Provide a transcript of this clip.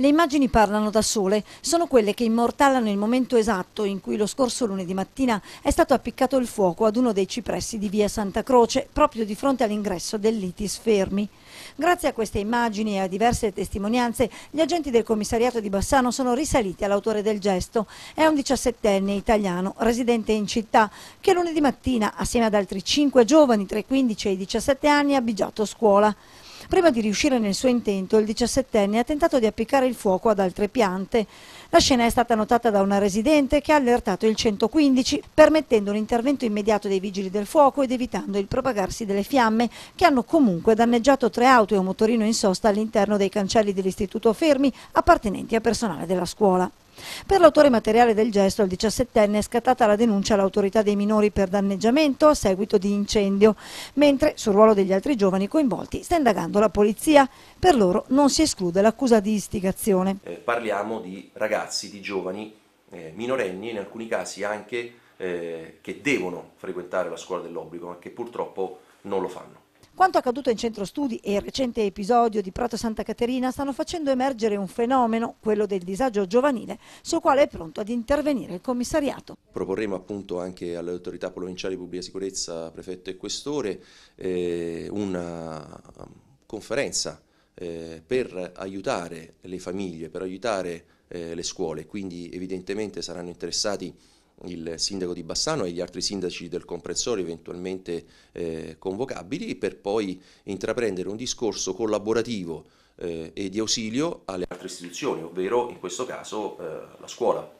Le immagini parlano da sole, sono quelle che immortalano il momento esatto in cui lo scorso lunedì mattina è stato appiccato il fuoco ad uno dei cipressi di via Santa Croce, proprio di fronte all'ingresso dell'Itis Fermi. Grazie a queste immagini e a diverse testimonianze, gli agenti del commissariato di Bassano sono risaliti all'autore del gesto. È un 17enne italiano, residente in città, che lunedì mattina, assieme ad altri 5 giovani tra i 15 e i 17 anni, ha bigiato scuola. Prima di riuscire nel suo intento, il 17enne ha tentato di appiccare il fuoco ad altre piante. La scena è stata notata da una residente che ha allertato il 115, permettendo l'intervento immediato dei vigili del fuoco ed evitando il propagarsi delle fiamme, che hanno comunque danneggiato tre auto e un motorino in sosta all'interno dei cancelli dell'Istituto Fermi, appartenenti a personale della scuola. Per l'autore materiale del gesto, il 17enne, è scattata la denuncia all'autorità dei minori per danneggiamento a seguito di incendio, mentre sul ruolo degli altri giovani coinvolti sta indagando la polizia. Per loro non si esclude l'accusa di istigazione. Eh, parliamo di ragazzi, di giovani eh, minorenni, in alcuni casi anche eh, che devono frequentare la scuola dell'obbligo, ma che purtroppo non lo fanno. Quanto accaduto in centro studi e il recente episodio di Prato Santa Caterina stanno facendo emergere un fenomeno, quello del disagio giovanile, sul quale è pronto ad intervenire il commissariato. Proporremo appunto anche alle autorità provinciali di pubblica sicurezza, prefetto e questore, eh, una conferenza eh, per aiutare le famiglie, per aiutare eh, le scuole, quindi evidentemente saranno interessati il sindaco di Bassano e gli altri sindaci del comprensorio eventualmente eh, convocabili per poi intraprendere un discorso collaborativo eh, e di ausilio alle altre istituzioni, ovvero in questo caso eh, la scuola.